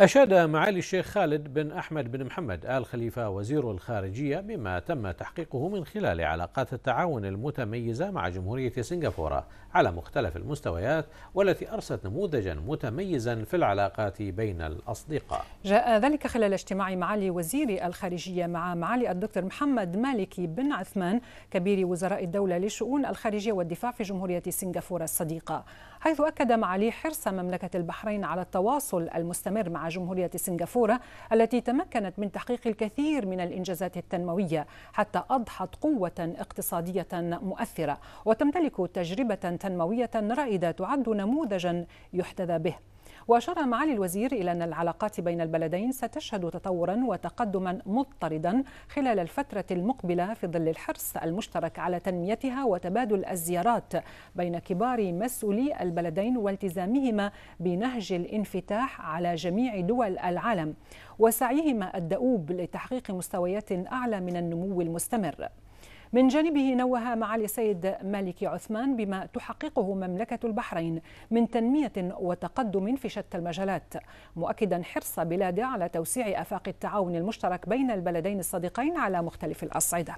أشاد معالي الشيخ خالد بن أحمد بن محمد آل خليفة وزير الخارجية بما تم تحقيقه من خلال علاقات التعاون المتميزة مع جمهورية سنغافورة على مختلف المستويات والتي أرست نموذجا متميزا في العلاقات بين الأصدقاء جاء ذلك خلال اجتماع معالي وزير الخارجية مع معالي الدكتور محمد مالكي بن عثمان كبير وزراء الدولة لشؤون الخارجية والدفاع في جمهورية سنغافورة الصديقة حيث أكد معالي حرص مملكة البحرين على التواصل المستمر مع جمهورية سنغافورة التي تمكنت من تحقيق الكثير من الإنجازات التنموية حتى أضحت قوة اقتصادية مؤثرة وتمتلك تجربة تنموية رائدة تعد نموذجا يحتذى به وأشار معالي الوزير إلى أن العلاقات بين البلدين ستشهد تطورا وتقدما مضطردا خلال الفترة المقبلة في ظل الحرص المشترك على تنميتها وتبادل الزيارات بين كبار مسؤولي البلدين والتزامهما بنهج الانفتاح على جميع دول العالم وسعيهما الدؤوب لتحقيق مستويات أعلى من النمو المستمر من جانبه نوه معالي السيد مالك عثمان بما تحققه مملكة البحرين من تنمية وتقدم في شتى المجالات مؤكدا حرص بلاده على توسيع آفاق التعاون المشترك بين البلدين الصديقين على مختلف الأصعدة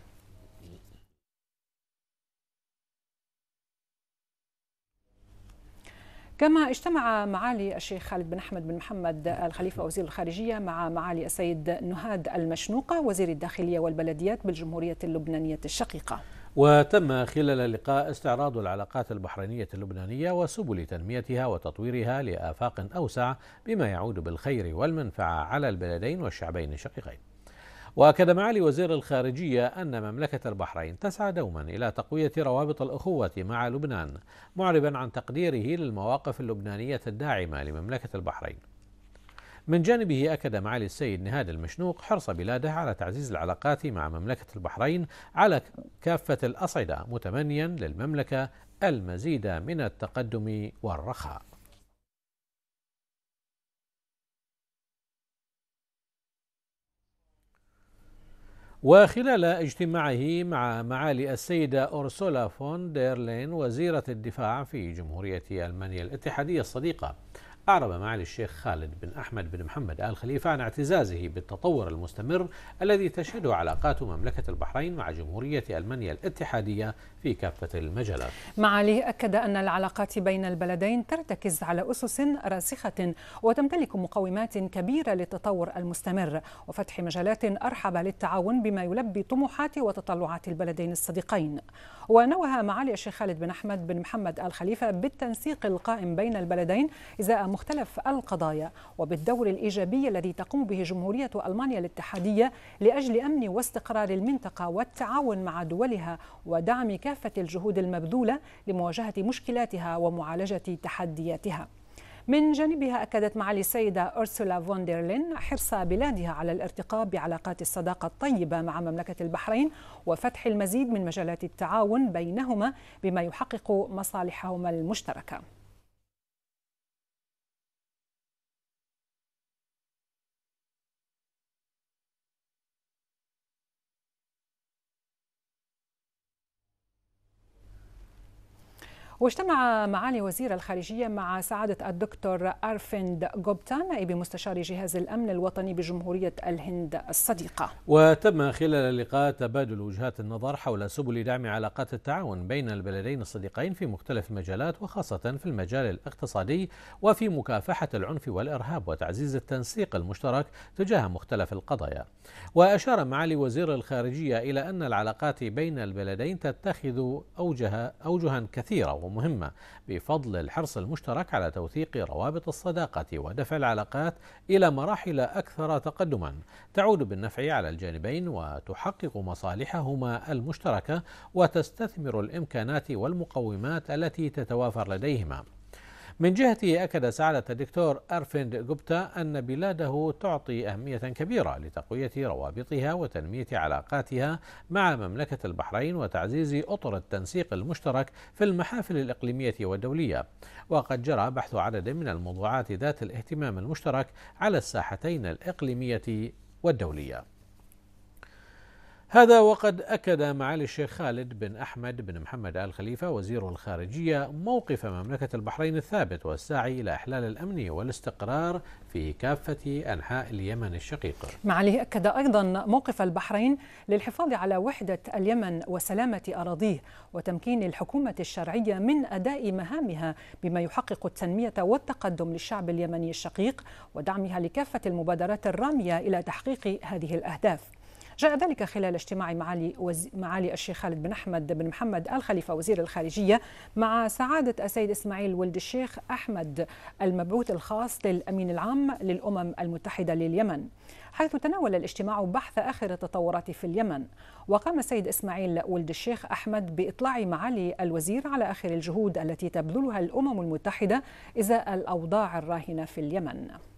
كما اجتمع معالي الشيخ خالد بن أحمد بن محمد الخليفة وزير الخارجية مع معالي السيد نهاد المشنوقة وزير الداخلية والبلديات بالجمهورية اللبنانية الشقيقة وتم خلال اللقاء استعراض العلاقات البحرينية اللبنانية وسبل تنميتها وتطويرها لآفاق أوسع بما يعود بالخير والمنفعة على البلدين والشعبين الشقيقين واكد معالي وزير الخارجيه ان مملكه البحرين تسعى دوما الى تقويه روابط الاخوه مع لبنان معربا عن تقديره للمواقف اللبنانيه الداعمه لمملكه البحرين من جانبه أكد معالي السيد نهاد المشنوق حرص بلاده على تعزيز العلاقات مع مملكة البحرين على كافة الأصعدة متمنيا للمملكة المزيد من التقدم والرخاء وخلال اجتماعه مع معالي السيدة أورسولا فون ديرلين وزيرة الدفاع في جمهورية ألمانيا الاتحادية الصديقة أعرب معالي الشيخ خالد بن أحمد بن محمد آل خليفة عن اعتزازه بالتطور المستمر الذي تشهده علاقات مملكة البحرين مع جمهورية ألمانيا الاتحادية في كافة المجالات معاليه أكد أن العلاقات بين البلدين ترتكز على أسس راسخة وتمتلك مقومات كبيرة للتطور المستمر وفتح مجالات أرحب للتعاون بما يلبي طموحات وتطلعات البلدين الصديقين ونوه معالي الشيخ خالد بن أحمد بن محمد آل خليفة بالتنسيق القائم بين البلدين إزاء مختلف القضايا وبالدور الإيجابي الذي تقوم به جمهورية ألمانيا الاتحادية لأجل أمن واستقرار المنطقة والتعاون مع دولها ودعم كافة الجهود المبذولة لمواجهة مشكلاتها ومعالجة تحدياتها من جانبها أكدت معالي السيدة أرسولا فوندرلين حرص بلادها على الارتقاء بعلاقات الصداقة الطيبة مع مملكة البحرين وفتح المزيد من مجالات التعاون بينهما بما يحقق مصالحهما المشتركة واجتمع معالي وزير الخارجية مع سعادة الدكتور أرفند غوبتا نائب مستشار جهاز الأمن الوطني بجمهورية الهند الصديقة وتم خلال اللقاء تبادل وجهات النظر حول سبل دعم علاقات التعاون بين البلدين الصديقين في مختلف المجالات وخاصة في المجال الاقتصادي وفي مكافحة العنف والإرهاب وتعزيز التنسيق المشترك تجاه مختلف القضايا وأشار معالي وزير الخارجية إلى أن العلاقات بين البلدين تتخذ أوجها أوجها كثيرة ومهمة بفضل الحرص المشترك على توثيق روابط الصداقة ودفع العلاقات إلى مراحل أكثر تقدما تعود بالنفع على الجانبين وتحقق مصالحهما المشتركة وتستثمر الإمكانات والمقومات التي تتوافر لديهما من جهته أكد سعادة الدكتور أرفند جوبتا أن بلاده تعطي أهمية كبيرة لتقوية روابطها وتنمية علاقاتها مع مملكة البحرين وتعزيز أطر التنسيق المشترك في المحافل الإقليمية والدولية وقد جرى بحث عدد من الموضوعات ذات الاهتمام المشترك على الساحتين الإقليمية والدولية هذا وقد أكد معالي الشيخ خالد بن أحمد بن محمد آل خليفة وزير الخارجية موقف مملكة البحرين الثابت والساعي إلى إحلال الأمن والاستقرار في كافة أنحاء اليمن الشقيق معاليه أكد أيضا موقف البحرين للحفاظ على وحدة اليمن وسلامة أراضيه وتمكين الحكومة الشرعية من أداء مهامها بما يحقق التنمية والتقدم للشعب اليمني الشقيق ودعمها لكافة المبادرات الرامية إلى تحقيق هذه الأهداف جاء ذلك خلال اجتماع معالي, وز... معالي الشيخ خالد بن أحمد بن محمد الخليفه وزير الخارجية مع سعادة السيد إسماعيل ولد الشيخ أحمد المبعوث الخاص للأمين العام للأمم المتحدة لليمن حيث تناول الاجتماع بحث آخر التطورات في اليمن وقام السيد إسماعيل ولد الشيخ أحمد بإطلاع معالي الوزير على آخر الجهود التي تبذلها الأمم المتحدة إزاء الأوضاع الراهنة في اليمن